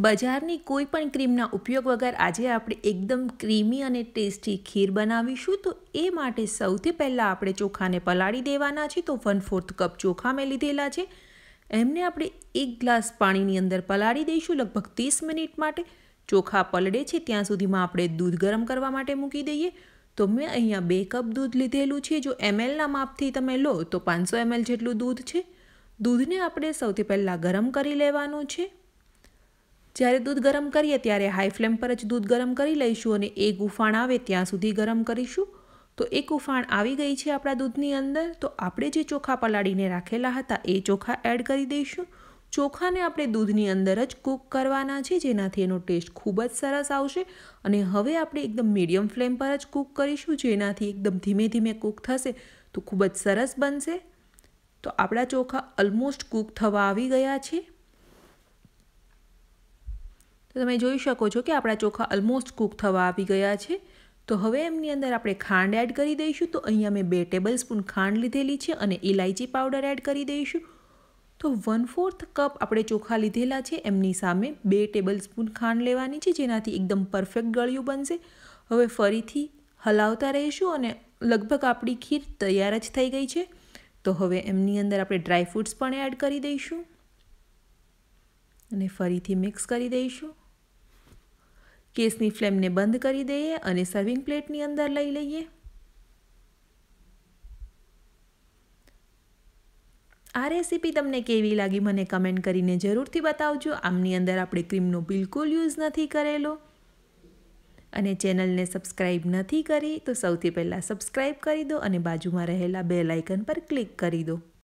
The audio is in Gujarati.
બજારની કોઈ પણ ક્રીમના ઉપયોગ વગર આજે આપણે એકદમ ક્રીમી અને ટેસ્ટી ખીર બનાવીશું તો એ માટે સૌથી પહેલાં આપણે ચોખાને પલાળી દેવાના છે તો વન ફોર્થ કપ ચોખા મેં લીધેલા છે એમને આપણે એક ગ્લાસ પાણીની અંદર પલાળી દઈશું લગભગ ત્રીસ મિનિટ માટે ચોખા પલળે છે ત્યાં સુધીમાં આપણે દૂધ ગરમ કરવા માટે મૂકી દઈએ તો મેં અહીંયા બે કપ દૂધ લીધેલું છે જો એમએલના માપથી તમે લો તો પાંચસો એમએલ જેટલું દૂધ છે દૂધને આપણે સૌથી પહેલાં ગરમ કરી લેવાનું છે જ્યારે દૂધ ગરમ કરીએ ત્યારે હાઈ ફ્લેમ પર જ દૂધ ગરમ કરી લઈશું અને એ ગુફાણ આવે ત્યાં સુધી ગરમ કરીશું તો એ ગુફાણ આવી ગઈ છે આપણા દૂધની અંદર તો આપણે જે ચોખા પલાળીને રાખેલા હતા એ ચોખા એડ કરી દઈશું ચોખાને આપણે દૂધની અંદર જ કૂક કરવાના છે જેનાથી એનો ટેસ્ટ ખૂબ જ સરસ આવશે અને હવે આપણે એકદમ મીડિયમ ફ્લેમ પર જ કૂક કરીશું જેનાથી એકદમ ધીમે ધીમે કૂક થશે તો ખૂબ જ સરસ બનશે તો આપણા ચોખા ઓલમોસ્ટ કૂક થવા આવી ગયા છે તો તમે જોઈ શકો છો કે આપણા ચોખા ઓલમોસ્ટ કૂક થવા આવી ગયા છે તો હવે એમની અંદર આપણે ખાંડ એડ કરી દઈશું તો અહીંયા મેં બે ટેબલ સ્પૂન ખાંડ લીધેલી છે અને ઇલાયચી પાવડર એડ કરી દઈશું તો વન ફોર્થ કપ આપણે ચોખા લીધેલા છે એમની સામે બે ટેબલ સ્પૂન ખાંડ લેવાની છે જેનાથી એકદમ પરફેક્ટ ગળ્યું બનશે હવે ફરીથી હલાવતા રહીશું અને લગભગ આપણી ખીર તૈયાર જ થઈ ગઈ છે તો હવે એમની અંદર આપણે ડ્રાયફ્રૂટ્સ પણ એડ કરી દઈશું અને ફરીથી મિક્સ કરી દઈશું કેસની ફ્લેમને બંધ કરી દઈએ અને સર્વિંગ પ્લેટની અંદર લઈ લઈએ આ રેસીપી તમને કેવી લાગી મને કમેન્ટ કરીને જરૂરથી બતાવજો આમની અંદર આપણે ક્રીમનો બિલકુલ યુઝ નથી કરેલો અને ચેનલને સબસ્ક્રાઈબ નથી કરી તો સૌથી પહેલાં સબસ્ક્રાઈબ કરી દો અને બાજુમાં રહેલા બે લાઇકન પર ક્લિક કરી દો